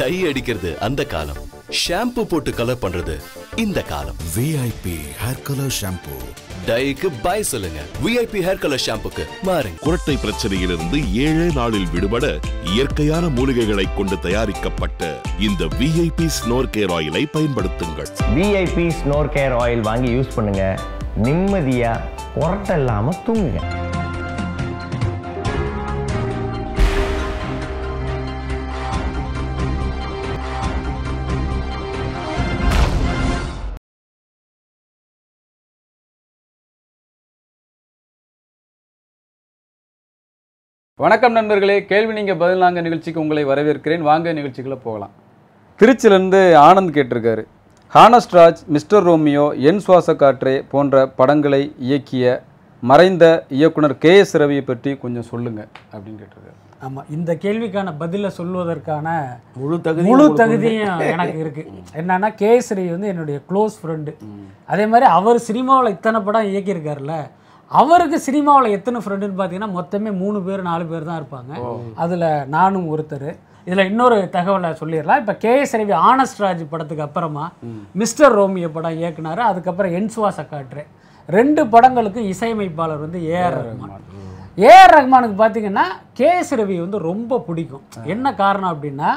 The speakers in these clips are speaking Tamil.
டை அடிக்கிறது அந்த காலம் ஷாம்பு போட்டு கலர் பண்றது இந்த காலம் விஐபி ஹேர் கலர் ஷாம்பு டைக்கு பாய் சொல்லுங்க விஐபி ஹேர் கலர் ஷாம்புக்கு மாறுங்க குரட்டை பிரச்சனையிலிருந்து ஏழே நாளில் விடுபட இயற்கையான மூலிகைகளை கொண்டு தயாரிக்கப்பட்ட இந்த விஐபி ஸ்னோர் கேர் ஆயிலை பயன்படுத்துங்கள் விஐபி ஸ்னோர் கேர் ஆயில் வாங்கி யூஸ் பண்ணுங்க நிம்மதியா குரட்டை இல்லாம தூங்குங்க வணக்கம் நண்பர்களே கேள்வி நீங்கள் பதில் நாங்கள் நிகழ்ச்சிக்கு உங்களை வரவேற்கிறேன் வாங்க நிகழ்ச்சிக்குள்ளே போகலாம் திருச்சியிலேருந்து ஆனந்த் கேட்டிருக்காரு ஹானஸ்ட்ராஜ் மிஸ்டர் ரோமியோ என் சுவாச காற்றே போன்ற படங்களை இயக்கிய மறைந்த இயக்குனர் கே எஸ் ரவியை பற்றி கொஞ்சம் சொல்லுங்கள் அப்படின்னு கேட்டிருக்காரு ஆமாம் இந்த கேள்விக்கான பதிலை சொல்வதற்கான முழு தகுதி முழு தகுதியும் எனக்கு இருக்குது என்னன்னா கேஎஸ்ரீ ரவி வந்து என்னுடைய க்ளோஸ் ஃப்ரெண்டு அதே மாதிரி அவர் சினிமாவில் இத்தனை படம் இயக்கியிருக்காருல்ல அவருக்கு சினிமாவில் எத்தனை ஃப்ரெண்டுன்னு பார்த்தீங்கன்னா மொத்தமே மூணு பேர் நாலு பேர் தான் இருப்பாங்க அதில் நானும் ஒருத்தர் இதில் இன்னொரு தகவலை சொல்லிடலாம் இப்போ கேஎஸ் ரவி ஆனஸ்ட் ராஜ் படத்துக்கு அப்புறமா மிஸ்டர் ரோமியோ படம் இயக்குனார் அதுக்கப்புறம் என்சுவா சக்காட்ரு ரெண்டு படங்களுக்கு இசையமைப்பாளர் வந்து ஏஆர் ரஹ்மான் ஏஆர் ரஹ்மானுக்கு பார்த்தீங்கன்னா கேஎஸ் ரவி வந்து ரொம்ப பிடிக்கும் என்ன காரணம் அப்படின்னா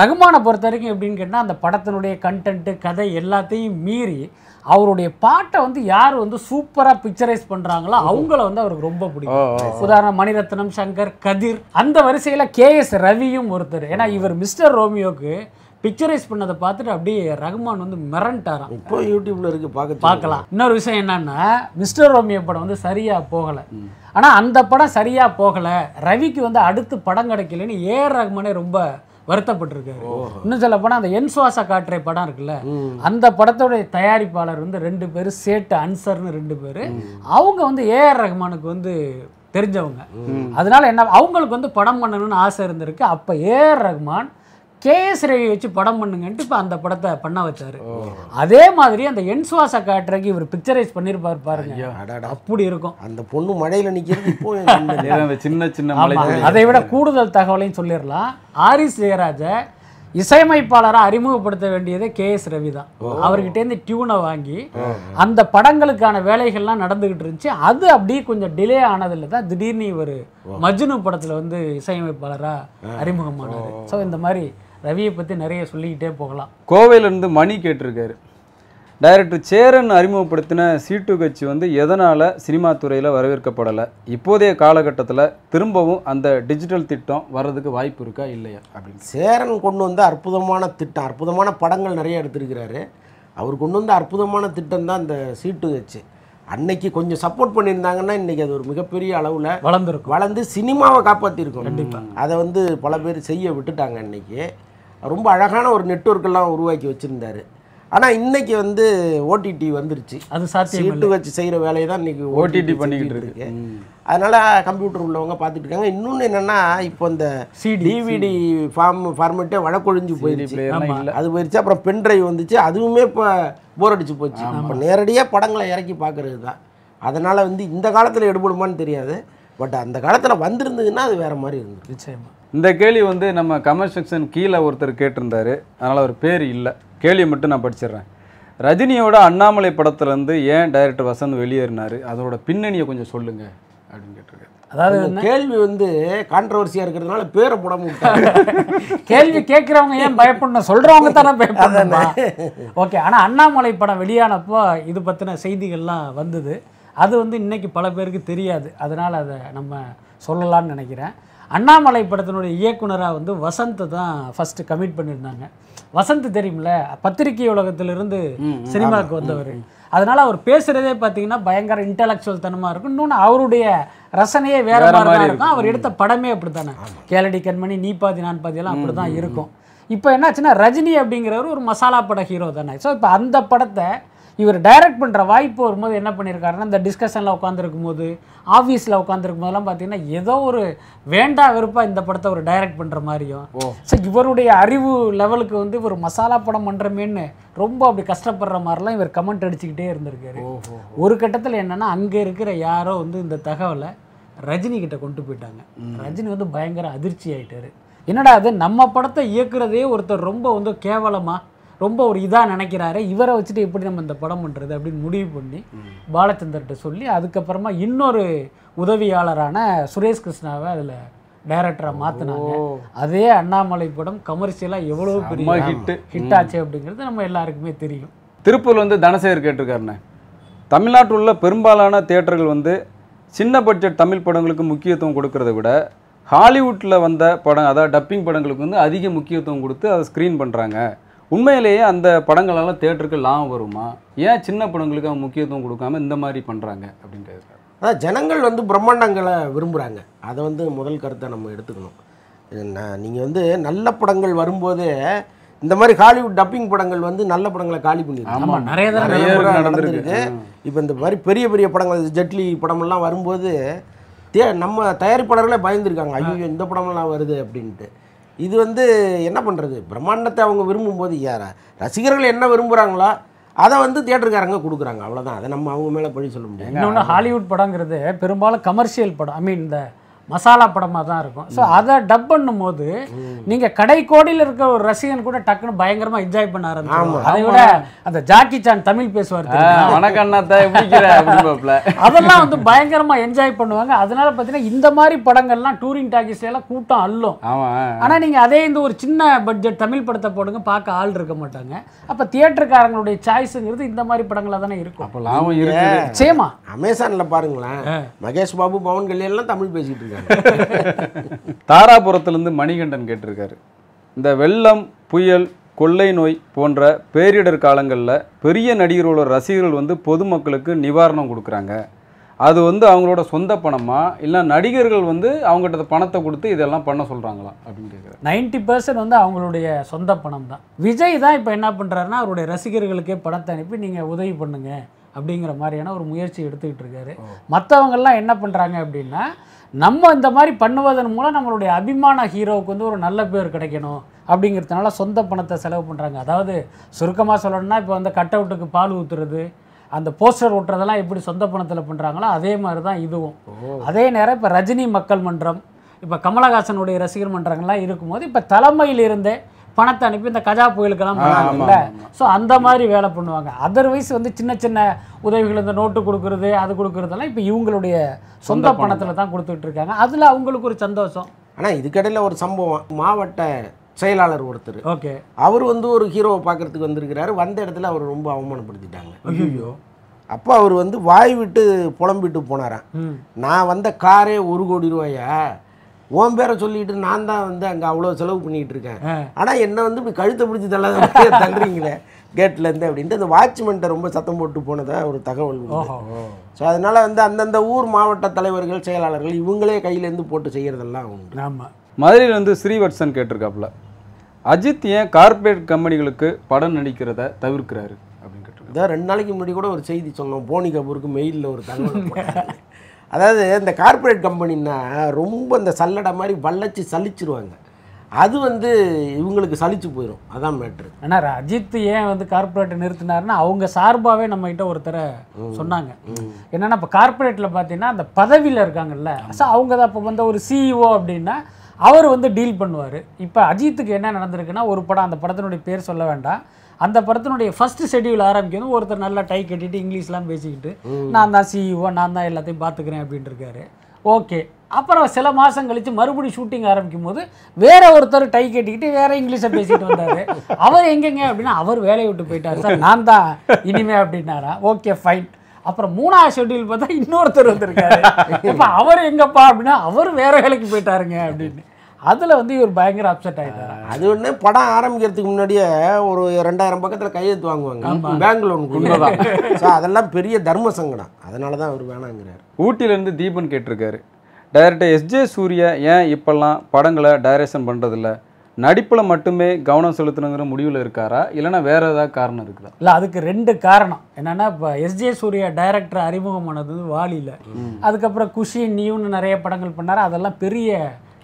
ரகுமானை பொறுத்த வரைக்கும் எப்படின்னு கேட்டால் அந்த படத்தினுடைய கண்டென்ட்டு கதை எல்லாத்தையும் மீறி அவருடைய பாட்டை வந்து யார் வந்து சூப்பராக பிக்சரைஸ் பண்ணுறாங்களோ அவங்கள வந்து அவருக்கு ரொம்ப பிடிக்கும் உதாரணம் மணிரத்னம் சங்கர் கதிர் அந்த வரிசையில் கேஎஸ் ரவியும் ஒருத்தர் ஏன்னா இவர் மிஸ்டர் ரோமியோக்கு பிக்சரைஸ் பண்ணதை பார்த்துட்டு அப்படியே ரகுமான் வந்து மிரண்டாராம் இப்போ யூடியூப்ல இருக்கு பார்க்க பார்க்கலாம் இன்னொரு விஷயம் என்னன்னா மிஸ்டர் ரோமியோ படம் வந்து சரியா போகலை ஆனால் அந்த படம் சரியா போகலை ரவிக்கு வந்து அடுத்து படம் கிடைக்கலன்னு ஏஆர் ரகுமானே ரொம்ப வருத்தப்பட்டிருக்காரு இன்னும் சொல்ல போனால் அந்த என் சுவாச காற்றை படம் இருக்குல்ல அந்த படத்தோடைய தயாரிப்பாளர் வந்து ரெண்டு பேர் சேட்டு அன்சர்னு ரெண்டு பேர் அவங்க வந்து ஏஆர் ரஹ்மானுக்கு வந்து தெரிஞ்சவங்க அதனால என்ன அவங்களுக்கு வந்து படம் பண்ணணும்னு ஆசை இருந்திருக்கு அப்போ ஏஆர் ரஹ்மான் கேஎஸ் ரவி வச்சு படம் பண்ணுங்கன்ட்டு இப்போ அந்த படத்தை பண்ண வச்சார் அதே மாதிரி அந்த என் சுவாச காட்டுறக்கு இவர் பிக்சரைஸ் பண்ணியிருப்பார் பாருங்க அப்படி இருக்கும் அந்த பொண்ணு மழையில் நிற்கிறது இப்போ சின்ன சின்ன அதை விட கூடுதல் தகவலையும் சொல்லிடலாம் ஆரிஸ் ஜெயராஜ இசையமைப்பாளராக அறிமுகப்படுத்த வேண்டியது கே எஸ் ரவி தான் அவர்கிட்டேருந்து டியூனை வாங்கி அந்த படங்களுக்கான வேலைகள்லாம் நடந்துக்கிட்டு இருந்துச்சு அது அப்படியே கொஞ்சம் டிலே ஆனதில் தான் திடீர்னு இவர் மஜ்னு படத்தில் வந்து இசையமைப்பாளராக அறிமுகமானது ஸோ இந்த மாதிரி ரவியை பற்றி நிறைய சொல்லிக்கிட்டே போகலாம் கோவையிலேருந்து மணி கேட்டிருக்காரு டைரக்டர் சேரன் அறிமுகப்படுத்தின சீட்டு கட்சி வந்து எதனால் சினிமா துறையில் வரவேற்கப்படலை இப்போதைய காலகட்டத்தில் திரும்பவும் அந்த டிஜிட்டல் திட்டம் வர்றதுக்கு வாய்ப்பு இருக்கா இல்லையா அப்படின்னு சேரன் கொண்டு வந்த அற்புதமான திட்டம் அற்புதமான படங்கள் நிறைய எடுத்திருக்கிறாரு அவர் கொண்டு வந்த அற்புதமான திட்டம் தான் இந்த சீட்டு கட்சி அன்னைக்கு கொஞ்சம் சப்போர்ட் பண்ணியிருந்தாங்கன்னா இன்றைக்கி அது ஒரு மிகப்பெரிய அளவில் வளர்ந்துருக்கும் வளர்ந்து சினிமாவை காப்பாற்றிருக்கோம் கண்டிப்பாக அதை வந்து பல பேர் செய்ய விட்டுட்டாங்க இன்றைக்கி ரொம்ப அழகான ஒரு நெட்ஒர்க்கெல்லாம் உருவாக்கி வச்சுருந்தார் ஆனால் இன்னைக்கு வந்து ஓடிடி வந்துருச்சு அது சாத்தியம் சீட்டு வச்சு செய்கிற வேலையை தான் இன்றைக்கி ஓடிடி பண்ணிக்கிட்டு இருக்கு அதனால் கம்ப்யூட்டர் உள்ளவங்க பார்த்துட்டு இருக்காங்க இன்னொன்று என்னென்னா இப்போ இந்த டிவிடி ஃபார்ம் ஃபார்மேட்டே வழக்கொழிஞ்சு போயிடுச்சு அது போயிடுச்சு அப்புறம் பென் ட்ரைவ் வந்துச்சு அதுவுமே இப்போ போர் அடிச்சு போச்சு அப்போ நேரடியாக படங்களை இறக்கி பார்க்குறது தான் அதனால் வந்து இந்த காலத்தில் எடுபடுமான்னு தெரியாது பட் அந்த காலத்தில் வந்திருந்ததுன்னா அது வேறு மாதிரி இருந்தது நிச்சயமாக இந்த கேள்வி வந்து நம்ம கமெண்ட் செக்ஷன் கீழே ஒருத்தர் கேட்டிருந்தாரு அதனால் அவர் பேர் இல்லை கேள்வி மட்டும் நான் படிச்சிடுறேன் ரஜினியோட அண்ணாமலை படத்துலேருந்து ஏன் டைரக்டர் வசந்த் வெளியேறினார் அதோட பின்னணியை கொஞ்சம் சொல்லுங்க அப்படின்னு கேட்டிருக்காரு அதாவது கேள்வி வந்து கான்ட்ரவர்சியாக இருக்கிறதுனால பேரை புடம் கேள்வி கேட்குறவங்க ஏன் பயப்படணும் சொல்கிறவங்க தானே ஓகே ஆனால் அண்ணாமலை படம் வெளியானப்போ இது பற்றின செய்திகள்லாம் வந்தது அது வந்து இன்றைக்கி பல பேருக்கு தெரியாது அதனால் அதை நம்ம சொல்லலான்னு நினைக்கிறேன் அண்ணாமலை படத்தினுடைய இயக்குனராக வந்து வசந்த் தான் ஃபஸ்ட்டு கமிட் பண்ணியிருந்தாங்க வசந்த் தெரியும்ல பத்திரிகை உலகத்திலிருந்து சினிமாவுக்கு வந்தவர் அதனால் அவர் பேசுகிறதே பார்த்தீங்கன்னா பயங்கர இன்டலெக்சுவல் தனமாக இருக்கும் இன்னொன்று அவருடைய ரசனையே வேற மாதிரி இருக்கும் அவர் எடுத்த படமே அப்படி தானே கேலடி கண்மணி நீ பாதி நான் எல்லாம் அப்படி தான் இருக்கும் இப்போ என்னாச்சுன்னா ரஜினி அப்படிங்கிறவர் ஒரு மசாலா பட ஹீரோ தானே ஸோ இப்போ அந்த படத்தை இவர் டைரக்ட் பண்ணுற வாய்ப்பு வரும்போது என்ன பண்ணியிருக்காருன்னா இந்த டிஸ்கஷனில் உட்காந்துருக்கும் போது ஆஃபீஸில் உட்காந்துருக்கும் போதெல்லாம் பார்த்தீங்கன்னா ஏதோ ஒரு வேண்டா வெறுப்பாக இந்த படத்தை ஒரு டைரக்ட் பண்ணுற மாதிரியும் ஸோ இவருடைய அறிவு லெவலுக்கு வந்து இவர் மசாலா படம் பண்ணுறமேன்னு ரொம்ப அப்படி கஷ்டப்படுற மாதிரிலாம் இவர் கமெண்ட் அடிச்சுக்கிட்டே இருந்திருக்காரு ஒரு கட்டத்தில் என்னென்னா அங்கே இருக்கிற யாரோ வந்து இந்த தகவலை ரஜினி கிட்ட கொண்டு போயிட்டாங்க ரஜினி வந்து பயங்கர அதிர்ச்சி ஆயிட்டாரு என்னடா அது நம்ம படத்தை இயக்குறதே ஒருத்தர் ரொம்ப வந்து கேவலமாக ரொம்ப ஒரு இதாக நினைக்கிறாரு இவரை வச்சுட்டு எப்படி நம்ம இந்த படம் பண்ணுறது அப்படின்னு முடிவு பண்ணி பாலச்சந்தர்கிட்ட சொல்லி அதுக்கப்புறமா இன்னொரு உதவியாளரான சுரேஷ் கிருஷ்ணாவை அதில் டைரக்டரை மாற்றினாங்க அதே அண்ணாமலை படம் கமர்ஷியலாக எவ்வளோ பெரிய ஹிட் ஹிட் ஆச்சு அப்படிங்கிறது நம்ம எல்லாருக்குமே தெரியும் திருப்பூர் வந்து தனசேகர் கேட்டிருக்காருண்ணே தமிழ்நாட்டில் உள்ள பெரும்பாலான தேட்டர்கள் வந்து சின்ன பட்ஜெட் தமிழ் படங்களுக்கு முக்கியத்துவம் கொடுக்கறத விட ஹாலிவுட்டில் வந்த படம் அதாவது டப்பிங் படங்களுக்கு வந்து அதிக முக்கியத்துவம் கொடுத்து அதை ஸ்க்ரீன் பண்ணுறாங்க உண்மையிலேயே அந்த படங்களெல்லாம் தேட்டருக்கு லாபம் வருமா ஏன் சின்ன படங்களுக்கு அவங்க முக்கியத்துவம் கொடுக்காம இந்த மாதிரி பண்ணுறாங்க அப்படின்றது அதான் ஜனங்கள் வந்து பிரம்மாண்டங்களை விரும்புகிறாங்க அதை வந்து முதல் கருத்தை நம்ம எடுத்துக்கணும் நீங்கள் வந்து நல்ல படங்கள் வரும்போதே இந்த மாதிரி ஹாலிவுட் டப்பிங் படங்கள் வந்து நல்ல படங்களை காலி பண்ணிடுறாங்க நிறைய நடந்திருக்கு இப்போ இந்த மாதிரி பெரிய பெரிய படங்கள் ஜெட்லி படமெல்லாம் வரும்போது தே நம்ம தயாரிப்பாளர்களே பயந்துருக்காங்க ஐயோ இந்த படமெல்லாம் வருது அப்படின்ட்டு இது வந்து என்ன பண்ணுறது பிரம்மாண்டத்தை அவங்க விரும்பும்போது யாரா ரசிகர்கள் என்ன விரும்புகிறாங்களோ அதை வந்து தியேட்டருக்காரங்க கொடுக்குறாங்க அவ்வளோதான் அதை நம்ம அவங்க மேலே பழி சொல்ல முடியும் இன்னொன்று ஹாலிவுட் படங்கிறது பெரும்பாலும் கமர்ஷியல் படம் ஐ மீன் இந்த மசாலா படமாக தான் இருக்கும் ஸோ அதை டப் பண்ணும்போது நீங்கள் கடைக்கோடியில் இருக்க ஒரு ரசிகன் கூட டக்குன்னு பயங்கரமாக என்ஜாய் பண்ண ஆரம்பிச்சு அதை விட அந்த ஜாக்கி சான் தமிழ் பேசுவார் அதெல்லாம் வந்து பயங்கரமாக என்ஜாய் பண்ணுவாங்க அதனால பார்த்தீங்கன்னா இந்த மாதிரி படங்கள்லாம் டூரிங் டாக்கிஸ்லாம் கூட்டம் அல்லும் ஆனால் நீங்கள் அதே இந்த ஒரு சின்ன பட்ஜெட் தமிழ் படத்தை போடுங்க பார்க்க ஆள் இருக்க மாட்டாங்க அப்போ தியேட்டருக்காரங்களுடைய சாய்ஸுங்கிறது இந்த மாதிரி படங்களாக தானே இருக்கும் அப்போ லாபம் இருக்கு சேமா அமேசானில் பாருங்களேன் மகேஷ் பாபு பவன் கல்யாண்லாம் தமிழ் பேசிகிட்டு இருக்காங்க தாராபுரத்திலிருந்து மணிகண்டன் கேட்டிருக்காரு இந்த வெள்ளம் புயல் கொள்ளை நோய் போன்ற பேரிடர் காலங்களில் பெரிய நடிகர்களோட ரசிகர்கள் வந்து பொதுமக்களுக்கு நிவாரணம் கொடுக்குறாங்க அது வந்து அவங்களோட சொந்த பணமா இல்லை நடிகர்கள் வந்து அவங்ககிட்ட பணத்தை கொடுத்து இதெல்லாம் பண்ண சொல்கிறாங்களா அப்படின்னு கேட்குறேன் நைன்டி பர்சன்ட் வந்து அவங்களுடைய சொந்த பணம் தான் விஜய் தான் இப்போ என்ன பண்ணுறாருன்னா அவருடைய ரசிகர்களுக்கே பணத்தை அனுப்பி நீங்கள் உதவி பண்ணுங்கள் அப்படிங்கிற மாதிரியான ஒரு முயற்சி எடுத்துக்கிட்டு இருக்காரு மற்றவங்கெல்லாம் என்ன பண்ணுறாங்க அப்படின்னா நம்ம இந்த மாதிரி பண்ணுவதன் மூலம் நம்மளுடைய அபிமான ஹீரோவுக்கு வந்து ஒரு நல்ல பேர் கிடைக்கணும் அப்படிங்கிறதுனால சொந்த பணத்தை செலவு பண்ணுறாங்க அதாவது சுருக்கமாக சொல்லணும்னா இப்போ வந்து கட் அவுட்டுக்கு பால் ஊற்றுறது அந்த போஸ்டர் ஒட்டுறதெல்லாம் எப்படி சொந்த பணத்தில் பண்ணுறாங்களோ அதே மாதிரி தான் இதுவும் அதே நேரம் இப்போ ரஜினி மக்கள் மன்றம் இப்போ கமலஹாசனுடைய ரசிகர் மன்றங்கள்லாம் இருக்கும்போது இப்போ தலைமையிலிருந்தே பணத்தை அனுப்பி இந்த கஜா புயலுக்கெல்லாம் பண்ணாங்கல்ல ஸோ அந்த மாதிரி வேலை பண்ணுவாங்க அதர்வைஸ் வந்து சின்ன சின்ன உதவிகள் இந்த நோட்டு கொடுக்குறது அது கொடுக்குறதெல்லாம் இப்போ இவங்களுடைய சொந்த பணத்தில் தான் கொடுத்துட்டு இருக்காங்க அதில் அவங்களுக்கு ஒரு சந்தோஷம் ஆனால் இதுக்கடையில் ஒரு சம்பவம் மாவட்ட செயலாளர் ஒருத்தர் ஓகே அவர் வந்து ஒரு ஹீரோவை பார்க்கறதுக்கு வந்திருக்கிறாரு வந்த இடத்துல அவர் ரொம்ப அவமானப்படுத்திட்டாங்க ஐயோ அப்போ அவர் வந்து வாய் விட்டு புலம்பிட்டு போனாராம் நான் வந்த காரே ஒரு கோடி ரூபாயா உன் பேரை சொல்லிட்டு நான் தான் வந்து அங்கே அவ்வளோ செலவு பண்ணிகிட்டு இருக்கேன் ஆனால் என்னை வந்து இப்படி கழுத்தை பிடிச்சி தள்ளாத தள்ளுறீங்களே கேட்லேருந்து அப்படின்ட்டு அந்த வாட்ச்மென்ட்டை ரொம்ப சத்தம் போட்டு போனதாக ஒரு தகவல் ஸோ அதனால வந்து அந்தந்த ஊர் மாவட்ட தலைவர்கள் செயலாளர்கள் இவங்களே கையிலேருந்து போட்டு செய்கிறதெல்லாம் உண்டு ஆமாம் மதுரையில் வந்து ஸ்ரீவட்சன் கேட்டிருக்காப்புல அஜித் ஏன் கார்பரேட் கம்பெனிகளுக்கு படம் நடிக்கிறத தவிர்க்கிறாரு அப்படின்னு கேட்டு ரெண்டு நாளைக்கு முன்னாடி கூட ஒரு செய்தி சொன்னோம் போனி கபூருக்கு மெயிலில் ஒரு தகவல் அதாவது இந்த கார்ப்பரேட் கம்பெனின்னா ரொம்ப இந்த சல்லடை மாதிரி வளைச்சி சலிச்சிருவாங்க அது வந்து இவங்களுக்கு சலிச்சு போயிடும் அதான் மேட்ரு ஆனால் அஜித் ஏன் வந்து கார்ப்பரேட்டை நிறுத்தினாருன்னா அவங்க சார்பாகவே நம்ம கிட்ட ஒருத்தரை சொன்னாங்க என்னென்னா இப்போ கார்ப்பரேட்டில் பார்த்தீங்கன்னா அந்த பதவியில் இருக்காங்கல்ல ஸோ அவங்க தான் இப்போ வந்து ஒரு சிஇஓ அப்படின்னா அவர் வந்து டீல் பண்ணுவார் இப்போ அஜித்துக்கு என்ன நடந்திருக்குன்னா ஒரு படம் அந்த படத்தினுடைய பேர் சொல்ல வேண்டாம் அந்த படத்தினுடைய ஃபர்ஸ்ட் ஷெடியூல் ஆரம்பிக்கணும் ஒருத்தர் நல்லா டை கட்டிட்டு இங்கிலீஷ்லாம் பேசிக்கிட்டு நான் தான் சிஇஓ e நான் தான் எல்லாத்தையும் பார்த்துக்கிறேன் அப்படின்ட்டு இருக்காரு ஓகே அப்புறம் சில மாதம் கழித்து மறுபடியும் ஷூட்டிங் ஆரம்பிக்கும் போது வேற ஒருத்தர் டை கட்டிக்கிட்டு வேற இங்கிலீஷை பேசிட்டு வந்தார் அவர் எங்கெங்க அப்படின்னா அவர் வேலையை விட்டு போயிட்டார் சார் நான் தான் இனிமே அப்படின்னாரா ஓகே ஃபைன் அப்புறம் மூணாவது ஷெட்யூல் பார்த்தா இன்னொருத்தர் வந்திருக்காரு இப்போ அவர் எங்கப்பா அப்படின்னா அவர் வேற வேலைக்கு போயிட்டாருங்க அப்படின்னு அதில் வந்து இவர் பயங்கர அப்செட் ஆகிட்டார் அது ஒன்று படம் ஆரம்பிக்கிறதுக்கு முன்னாடியே ஒரு ரெண்டாயிரம் பக்கத்தில் கையெழுத்து வாங்குவாங்க பேங்க் லோனுக்கு ஸோ அதெல்லாம் பெரிய தர்ம சங்கடம் அதனால தான் அவர் வேணாங்கிறார் ஊட்டியிலேருந்து தீபன் கேட்டிருக்காரு டைரக்டர் எஸ்ஜே சூர்யா ஏன் இப்போல்லாம் படங்களை டைரக்ஷன் பண்ணுறதில்ல நடிப்பில் மட்டுமே கவனம் செலுத்தணுங்கிற முடிவில் இருக்காரா இல்லைனா வேறு ஏதாவது காரணம் இருக்குதா இல்லை அதுக்கு ரெண்டு காரணம் என்னென்னா இப்போ எஸ்ஜே சூர்யா டைரக்டர் அறிமுகமானது வாலியில் அதுக்கப்புறம் குஷி நியூன்னு நிறைய படங்கள் பண்ணார் அதெல்லாம் பெரிய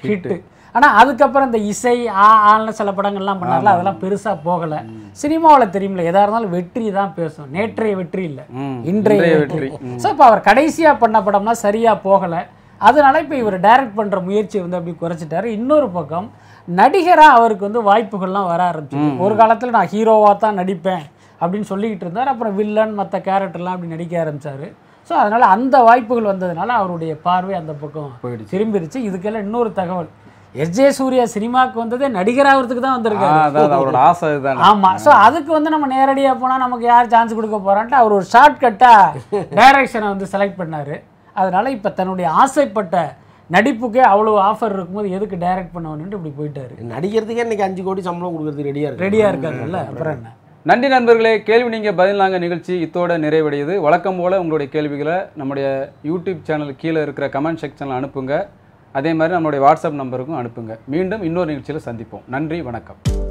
ஹிட்டு ஆனால் அதுக்கப்புறம் இந்த இசை ஆ ஆன சில படங்கள்லாம் பண்ணாங்களா அதெல்லாம் பெருசாக போகலை சினிமாவில் தெரியும்ல எதாக இருந்தாலும் வெற்றி தான் பேசும் நேற்றைய வெற்றி இல்லை இன்றைய வெற்றி ஸோ இப்போ அவர் கடைசியாக பண்ண படம்னா சரியாக போகலை அதனால இப்போ இவர் டைரக்ட் பண்ணுற முயற்சியை வந்து அப்படி குறைச்சிட்டாரு இன்னொரு பக்கம் நடிகராக அவருக்கு வந்து வாய்ப்புகள்லாம் வர ஆரம்பிச்சு ஒரு காலத்தில் நான் ஹீரோவாக தான் நடிப்பேன் அப்படின்னு சொல்லிக்கிட்டு இருந்தார் அப்புறம் வில்லன் மற்ற கேரக்டர்லாம் அப்படி நடிக்க ஆரம்பித்தார் ஸோ அதனால் அந்த வாய்ப்புகள் வந்ததுனால அவருடைய பார்வை அந்த பக்கம் போயிடுச்சு திரும்பிடுச்சு இதுக்கெல்லாம் இன்னொரு தகவல் எஸ்ஜே சூர்யா சினிமாவுக்கு வந்ததே நடிகர் ஆகிறதுக்கு தான் வந்திருக்காரு அவரோட ஆசை தான் ஆமாம் ஸோ அதுக்கு வந்து நம்ம நேரடியாக போனால் நமக்கு யார் சான்ஸ் கொடுக்க போகிறான்ட்டு அவர் ஒரு ஷார்ட்கட்டாக டைரக்ஷனை வந்து செலக்ட் பண்ணார் அதனால இப்போ தன்னுடைய ஆசைப்பட்ட நடிப்புக்கே அவ்வளோ ஆஃபர் இருக்கும்போது எதுக்கு டைரக்ட் பண்ணணும்னு இப்படி போயிட்டாரு நடிக்கிறதுக்கே இன்னைக்கு அஞ்சு கோடி சம்பளம் கொடுக்குறது ரெடியாக இருக்கு ரெடியாக இருக்காருல்ல அப்புறம் என்ன நன்றி நண்பர்களே கேள்வி நீங்கள் பதிலாங்க நிகழ்ச்சி இத்தோட நிறைவடையுது வழக்கம் போல் உங்களுடைய கேள்விகளை நம்முடைய யூடியூப் சேனல் கீழே இருக்கிற கமெண்ட் செக்ஷனில் அனுப்புங்க அதே மாதிரி நம்மளுடைய வாட்ஸ்அப் நம்பருக்கும் அனுப்புங்க மீண்டும் இன்னொரு நிகழ்ச்சியில் சந்திப்போம் நன்றி வணக்கம்